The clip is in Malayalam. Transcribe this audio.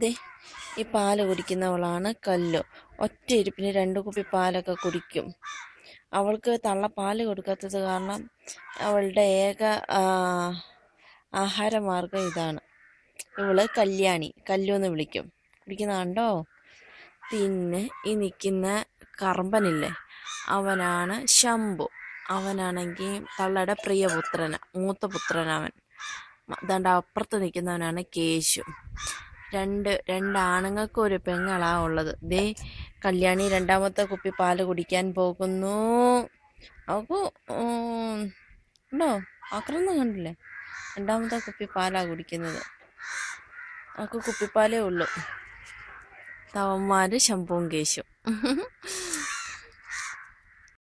ദേ ഈ പാല് കുടിക്കുന്നവളാണ് കല്ലു ഒറ്റ ഇരിപ്പിന് രണ്ട് കുപ്പി പാലൊക്കെ കുടിക്കും അവൾക്ക് തള്ള പാല് കൊടുക്കാത്തത് കാരണം അവളുടെ ഏക ആഹാരമാർഗം ഇതാണ് ഇവള് കല്യാണി കല്ലു എന്ന് വിളിക്കും കുടിക്കുന്നതാണ്ടോ പിന്നെ ഈ നിൽക്കുന്ന കറമ്പനില്ലേ അവനാണ് ശംഭു അവനാണെങ്കിൽ തള്ളയുടെ പ്രിയപുത്രന മൂത്തപുത്രൻ അവൻ ദണ്ട അപ്പുറത്ത് നിൽക്കുന്നവനാണ് കേശു രണ്ട് രണ്ടാണുങ്ങൾക്കും ഒരു പെങ്ങളാ ഉള്ളത് ദേ കല്യാണി രണ്ടാമത്തെ കുപ്പി പാല് കുടിക്കാൻ പോകുന്നു അവക്ക് ഉണ്ടോ അക്രമൊന്നും കണ്ടില്ലേ രണ്ടാമത്തെ കുപ്പി പാലാ കുടിക്കുന്നത് അവക്ക് കുപ്പിപ്പാലേ ഉള്ളൂ തവന്മാര് ശംഭുവും കേശു